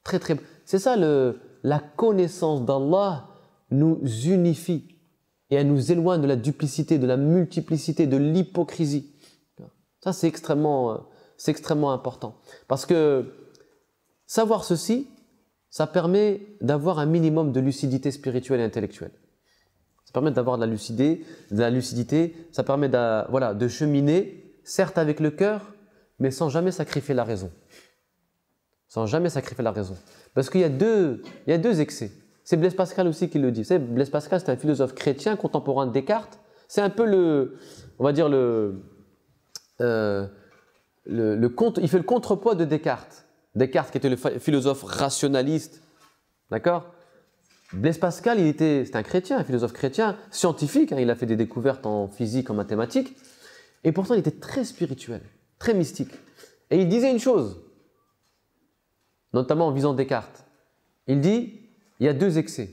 Très, très. C'est ça, le, la connaissance d'Allah nous unifie et elle nous éloigne de la duplicité, de la multiplicité, de l'hypocrisie. Ça, c'est extrêmement, euh, c'est extrêmement important. Parce que savoir ceci, ça permet d'avoir un minimum de lucidité spirituelle et intellectuelle. Ça permet d'avoir de la lucidité, de la lucidité, ça permet de, voilà, de cheminer, certes avec le cœur, mais sans jamais sacrifier la raison. Sans jamais sacrifier la raison. Parce qu'il y, a deux, il y a deux excès. C'est Blaise Pascal aussi qui le dit. C'est Blaise Pascal, c'est un philosophe chrétien contemporain de Descartes. C'est un peu le, on va dire le, euh, le, il fait le contrepoids de Descartes. Descartes qui était le philosophe rationaliste, d'accord Blaise Pascal, il était, un chrétien, un philosophe chrétien, scientifique, hein, il a fait des découvertes en physique, en mathématiques, et pourtant il était très spirituel, très mystique. Et il disait une chose, notamment en visant Descartes. Il dit, il y a deux excès.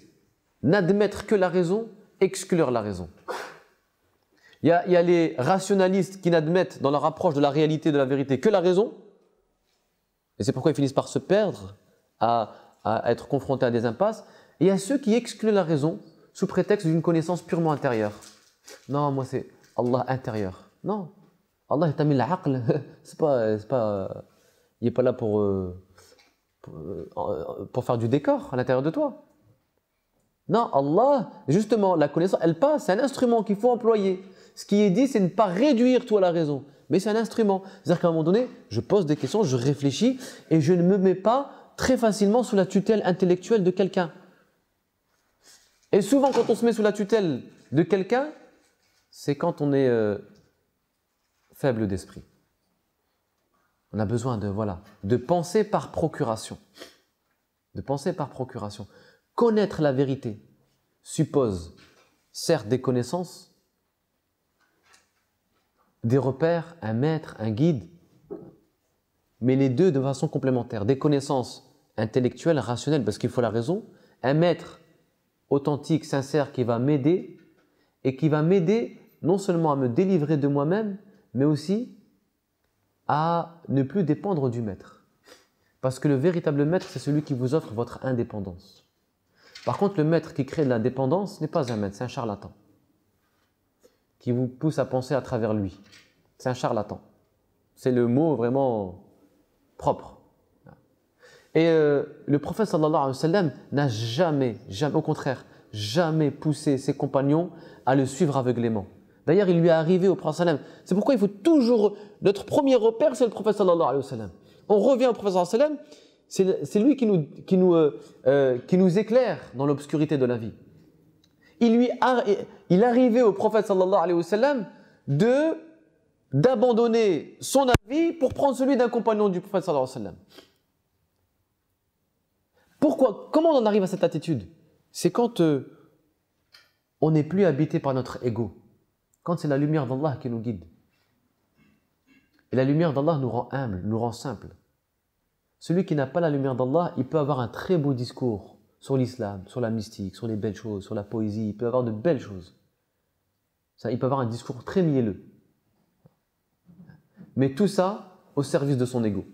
N'admettre que la raison, exclure la raison. Il y, a, les rationalistes qui n'admettent dans leur approche de la réalité, de la vérité, que la raison, et c'est pourquoi ils finissent par se perdre, à être confrontés à des impasses, il y a ceux qui excluent la raison sous prétexte d'une connaissance purement intérieure. Non, moi c'est Allah intérieur. Non, Allah est mis l'aql, [LAUGHS] c'est pas, euh, c'est pas, euh, il est pas là pour, euh, pour, pour faire du décor à l'intérieur de toi. Non, Allah, justement, la connaissance, elle passe, c'est un instrument qu'il faut employer. Ce qui est dit, c'est ne pas réduire toi la raison, mais c'est un instrument. C'est-à-dire qu'à un moment donné, je pose des questions, je réfléchis, et je ne me mets pas très facilement sous la tutelle intellectuelle de quelqu'un. Et souvent, quand on se met sous la tutelle de quelqu'un, c'est quand on est euh, faible d'esprit. On a besoin de, voilà, de penser par procuration. De penser par procuration. Connaître la vérité suppose, certes, des connaissances, des repères, un maître, un guide, mais les deux de façon complémentaire. Des connaissances intellectuelles, rationnelles, parce qu'il faut la raison, un maître authentique, sincère, qui va m'aider et qui va m'aider non seulement à me délivrer de moi-même, mais aussi à ne plus dépendre du maître. Parce que le véritable maître, c'est celui qui vous offre votre indépendance. Par contre, le maître qui crée de la n'est pas un maître, c'est un charlatan qui vous pousse à penser à travers lui. C'est un charlatan. C'est le mot vraiment propre. Et euh, le prophète sallallahu alayhi wa sallam n'a jamais, jamais, au contraire, jamais poussé ses compagnons à le suivre aveuglément. D'ailleurs, il lui est arrivé au prophète sallam. C'est pourquoi il faut toujours, notre premier repère, c'est le prophète sallallahu alayhi wa sallam. On revient au prophète sallam, c'est lui euh, euh, qui nous, éclaire dans l'obscurité de la vie. Il, lui a, il arrivait au prophète sallallahu alayhi wa sallam d'abandonner son avis pour prendre celui d'un compagnon du prophète sallallahu alayhi wa sallam. Pourquoi Comment on en arrive à cette attitude C'est quand euh, on n'est plus habité par notre ego. Quand c'est la lumière d'Allah qui nous guide. Et la lumière d'Allah nous rend humble, nous rend simple. Celui qui n'a pas la lumière d'Allah, il peut avoir un très beau discours sur l'islam, sur la mystique, sur les belles choses, sur la poésie, il peut avoir de belles choses. Ça, il peut avoir un discours très mielleux. Mais tout ça au service de son ego.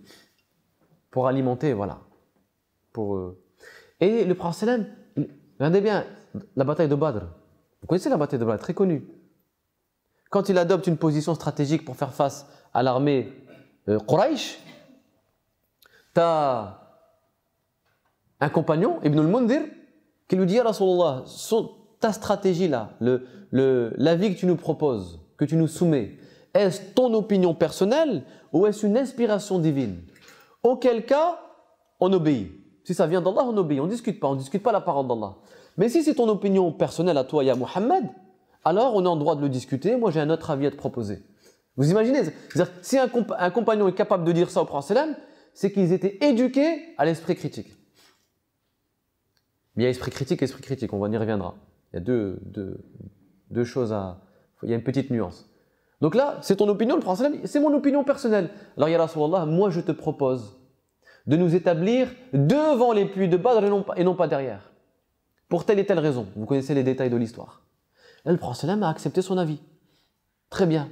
Pour alimenter, voilà. Pour, euh, et le prophète, regardez bien la bataille de Badr. Vous connaissez la bataille de Badr, très connue. Quand il adopte une position stratégique pour faire face à l'armée euh, Quraysh, as un compagnon, Ibn al-Mundir, qui lui dit à Rasulallah, ta stratégie là, le, le, que tu nous proposes, que tu nous soumets, est-ce ton opinion personnelle ou est-ce une inspiration divine Auquel cas, on obéit. Si ça vient d'Allah, on obéit. On ne discute pas. On ne discute pas la parole d'Allah. Mais si c'est ton opinion personnelle à toi et à Mohammed, alors on est en droit de le discuter. Moi, j'ai un autre avis à te proposer. Vous imaginez C'est-à-dire, si un, compagnon est capable de dire ça au prophète, c'est qu'ils étaient éduqués à l'esprit critique. Mais il y a esprit critique esprit critique, on va y reviendra. Il y a deux, choses à. Il y a une petite nuance. Donc là, c'est ton opinion, le prophète, c'est mon opinion personnelle. Alors, il y Ya Rasulallah, moi je te propose de nous établir devant les puits de Badr et non, et non pas derrière. Pour telle et telle raison. Vous connaissez les détails de l'histoire. Elle prend cela, a accepté son avis. Très bien.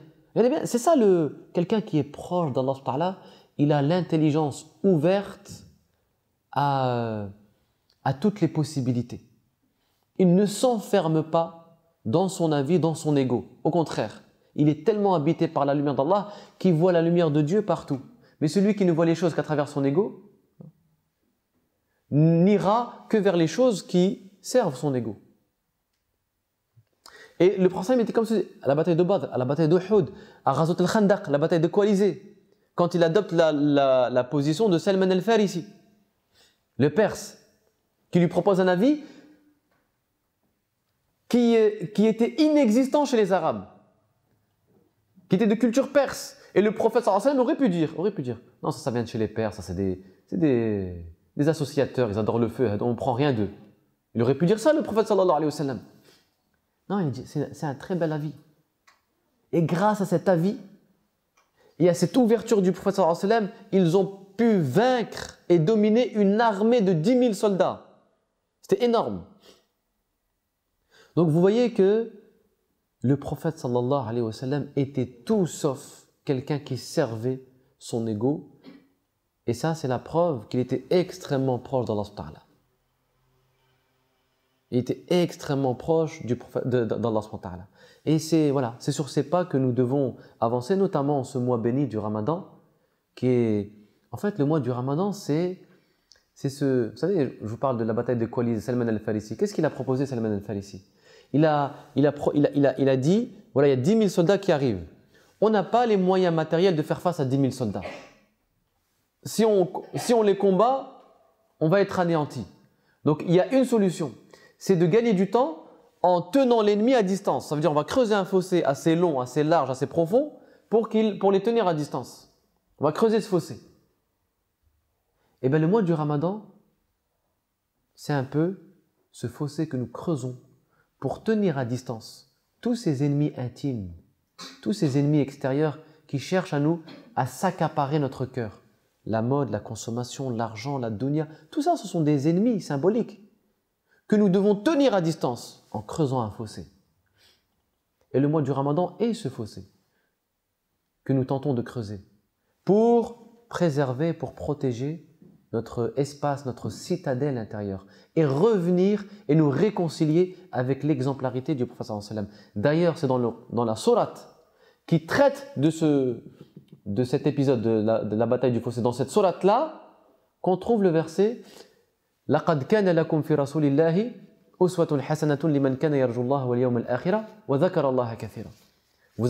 C'est ça le quelqu'un qui est proche d'Allah, il a l'intelligence ouverte à, à toutes les possibilités. Il ne s'enferme pas dans son avis, dans son ego. Au contraire, il est tellement habité par la lumière d'Allah qu'il voit la lumière de Dieu partout. Mais celui qui ne voit les choses qu'à travers son ego n'ira que vers les choses qui servent son ego. Et le prophète était comme ça à la bataille de Badr, à la bataille d'Uhud, à Razot al-Khandaq, la bataille de Kualizé, quand il adopte la, position de Salman al-Farisi, le Perse, qui lui propose un avis qui était inexistant chez les Arabes, qui était de culture perse, et le prophète sallallahu aurait pu dire, aurait pu dire, non, ça, ça vient de chez les pères, ça, c'est des, des, des, associateurs, ils adorent le feu, on ne prend rien d'eux. Il aurait pu dire ça, le prophète sallallahu alayhi wa Non, il dit, c'est un très bel avis. Et grâce à cet avis et à cette ouverture du prophète sallallahu alayhi wa ils ont pu vaincre et dominer une armée de 10 000 soldats. C'était énorme. Donc vous voyez que le prophète sallallahu alayhi wa était tout sauf quelqu'un qui servait son ego. Et ça, c'est la preuve qu'il était extrêmement proche d'Allah Il était extrêmement proche d'Allah Et c'est voilà, sur ces pas que nous devons avancer, notamment en ce mois béni du Ramadan, qui est... En fait, le mois du Ramadan, c'est... C'est ce, vous savez, je vous parle de la bataille de Qali Salman al-Farisi. Qu'est-ce qu'il a proposé Salman al-Farisi il a, il, a, il, a, dit, voilà, il y a 10 000 soldats qui arrivent on n'a pas les moyens matériels de faire face à 10 000 soldats. Si on, les combat, on va être anéanti. Donc il y a une solution, c'est de gagner du temps en tenant l'ennemi à distance. Ça veut dire on va creuser un fossé assez long, assez large, assez profond pour, pour les tenir à distance. On va creuser ce fossé. Et eh bien le mois du ramadan, c'est un peu ce fossé que nous creusons pour tenir à distance tous ces ennemis intimes tous ces ennemis extérieurs qui cherchent à nous à s'accaparer notre cœur. La mode, la consommation, l'argent, la dunya, tout ça, ce sont des ennemis symboliques que nous devons tenir à distance en creusant un fossé. Et le mois du ramadan est ce fossé que nous tentons de creuser pour préserver, pour protéger notre espace, notre citadelle intérieure, et revenir et nous réconcilier avec l'exemplarité du prophète. D'ailleurs, c'est dans, la sourate qui traite de, de cet épisode de la, bataille du fossé. Dans cette sourate-là, qu'on trouve le verset Vous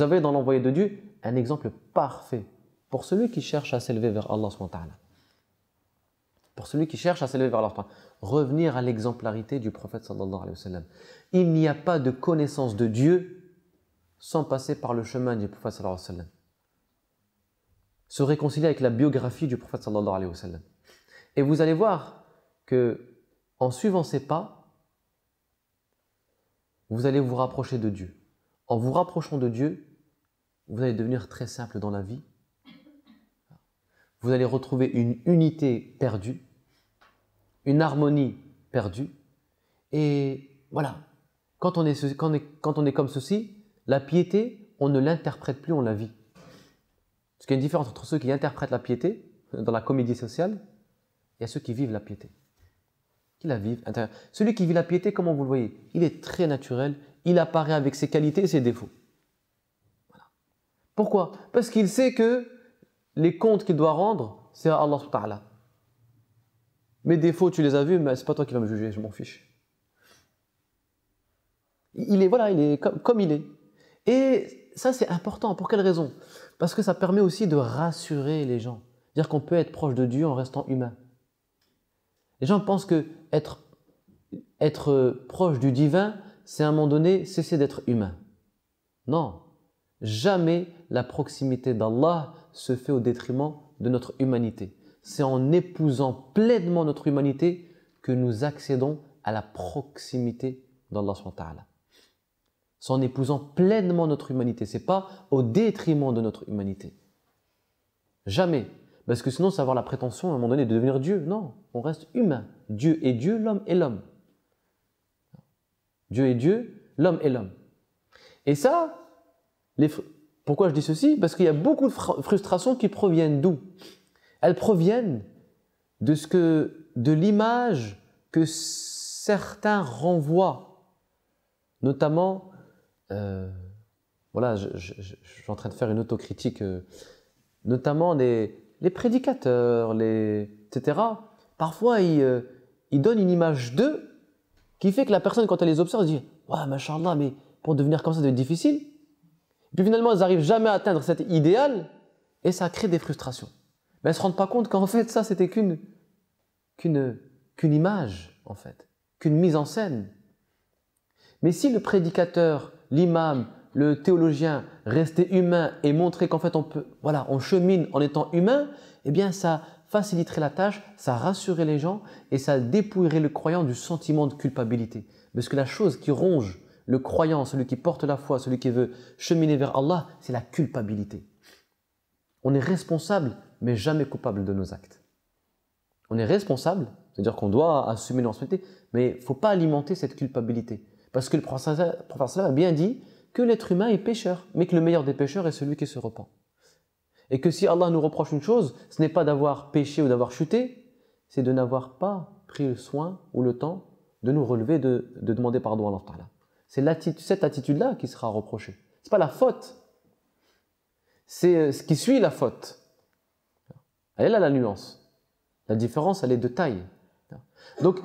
avez dans l'envoyé de Dieu un exemple parfait pour celui qui cherche à s'élever vers Allah subhanahu wa ta'ala pour celui qui cherche à s'élever vers point Revenir à l'exemplarité du prophète sallallahu alayhi wa sallam. Il n'y a pas de connaissance de Dieu sans passer par le chemin du prophète sallallahu alayhi wa sallam. Se réconcilier avec la biographie du prophète sallallahu alayhi wa sallam. Et vous allez voir que en suivant ses pas, vous allez vous rapprocher de Dieu. En vous rapprochant de Dieu, vous allez devenir très simple dans la vie vous allez retrouver une unité perdue, une harmonie perdue. Et voilà, quand on est, est, quand on est comme ceci, la piété, on ne l'interprète plus, on la vit. Parce qu'il y a une différence entre ceux qui interprètent la piété dans la comédie sociale et ceux qui vivent la piété. Qui la vivent Celui qui vit la piété, comment vous le voyez Il est très naturel, il apparaît avec ses qualités et ses défauts. Voilà. Pourquoi Parce qu'il sait que les comptes qu'il doit rendre, c'est à Allah Mes défauts, tu les as vus, mais c'est pas toi qui vas me juger, je m'en fiche. Il est, voilà, il est comme, il est. Et ça, c'est important. Pour quelle raison Parce que ça permet aussi de rassurer les gens. Dire qu'on peut être proche de Dieu en restant humain. Les gens pensent que être, proche du divin, c'est à un moment donné cesser d'être humain. Non. Jamais la proximité d'Allah se fait au détriment de notre humanité. C'est en épousant pleinement notre humanité que nous accédons à la proximité d'Allah C'est en épousant pleinement notre humanité. C'est pas au détriment de notre humanité. Jamais. Parce que sinon, c'est avoir la prétention à un moment donné de devenir Dieu. Non, on reste humain. Dieu est Dieu, l'homme est l'homme. Dieu est Dieu, l'homme est l'homme. Et ça, les, pourquoi je dis ceci Parce qu'il y a beaucoup de frustrations qui proviennent d'où Elles proviennent de ce que, de l'image que certains renvoient, notamment, euh, voilà, je, suis en train de faire une autocritique, euh, notamment les, prédicateurs, les, etc. Parfois, euh, ils, donnent une image d'eux qui fait que la personne, quand elle les observe, se dit « Ouais, machallah, mais pour devenir comme ça, ça doit être difficile. » Et puis finalement, elles n'arrivent jamais à atteindre cet idéal et ça crée des frustrations. Mais elles ne se rendent pas compte qu'en fait, ça, c'était qu'une qu'une qu'une image, en fait, qu'une mise en scène. Mais si le prédicateur, l'imam, le théologien restait humain et montrait qu'en fait on peut, voilà, on chemine en étant humain, eh bien ça faciliterait la tâche, ça rassurerait les gens et ça dépouillerait le croyant du sentiment de culpabilité. Parce que la chose qui ronge le croyant, celui qui porte la foi, celui qui veut cheminer vers Allah, c'est la culpabilité. On est responsable, mais jamais coupable de nos actes. On est responsable, c'est-à-dire qu'on doit assumer nos responsabilités, mais il ne faut pas alimenter cette culpabilité. Parce que le prophète a bien dit que l'être humain est pécheur, mais que le meilleur des pécheurs est celui qui se repent. Et que si Allah nous reproche une chose, ce n'est pas d'avoir péché ou d'avoir chuté, c'est de n'avoir pas pris le soin ou le temps de nous relever, de, demander pardon à Allah. C'est cette attitude-là qui sera reprochée. Ce n'est pas la faute. C'est euh, ce qui suit la faute. Elle est là la nuance. La différence, elle est de taille. Donc,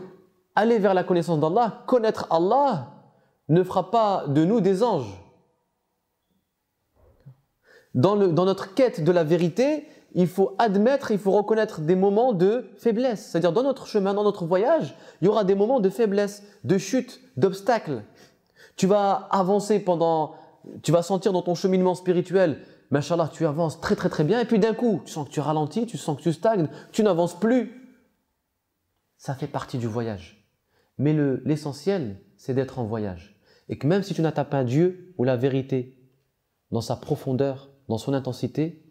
aller vers la connaissance d'Allah, connaître Allah, ne fera pas de nous des anges. Dans, dans, notre quête de la vérité, il faut admettre, il faut reconnaître des moments de faiblesse. C'est-à-dire dans notre chemin, dans notre voyage, il y aura des moments de faiblesse, de chute, d'obstacles. Tu vas avancer pendant, tu vas sentir dans ton cheminement spirituel, machallah, tu avances très très très bien, et puis d'un coup, tu sens que tu ralentis, tu sens que tu stagnes, tu n'avances plus. Ça fait partie du voyage. Mais l'essentiel, c'est d'être en voyage. Et que même si tu n'atteins pas Dieu ou la vérité dans sa profondeur, dans son intensité,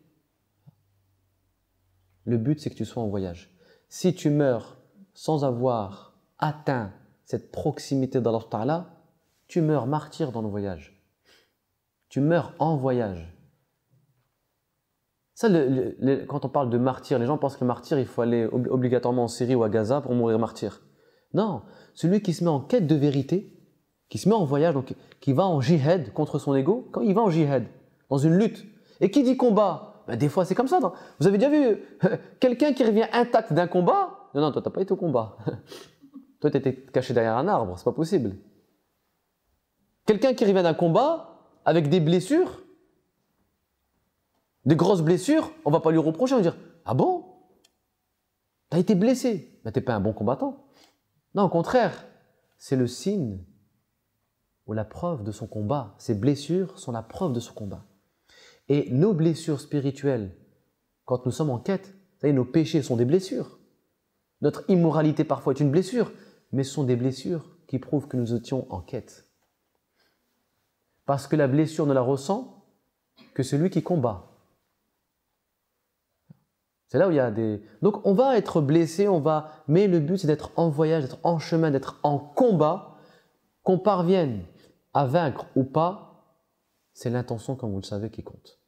le but, c'est que tu sois en voyage. Si tu meurs sans avoir atteint cette proximité d'Allah Ta'ala, tu meurs martyr dans le voyage. Tu meurs en voyage. Ça, quand on parle de martyr, les gens pensent que martyr, il faut aller obligatoirement en Syrie ou à Gaza pour mourir martyr. Non, celui qui se met en quête de vérité, qui se met en voyage, donc qui va en jihad contre son ego, quand il va en jihad, dans une lutte. Et qui dit combat ben, Des fois, c'est comme ça. Vous avez déjà vu [LAUGHS] quelqu'un qui revient intact d'un combat Non, non, toi, t'as pas été au combat. [LAUGHS] toi, t'étais caché derrière un arbre, c'est pas possible. Quelqu'un qui revient d'un combat avec des blessures, des grosses blessures, on va pas lui reprocher, on va dire Ah bon T'as été blessé, mais t'es pas un bon combattant. Non, au contraire, c'est le signe ou la preuve de son combat. Ces blessures sont la preuve de son combat. Et nos blessures spirituelles, quand nous sommes en quête, vous savez, nos péchés sont des blessures. Notre immoralité parfois est une blessure, mais ce sont des blessures qui prouvent que nous étions en quête parce que la blessure ne la ressent que celui qui combat. C'est là où il y a des... Donc on va être blessé, on va... Mais le but, c'est d'être en voyage, d'être en chemin, d'être en combat, qu'on parvienne à vaincre ou pas, c'est l'intention, comme vous le savez, qui compte.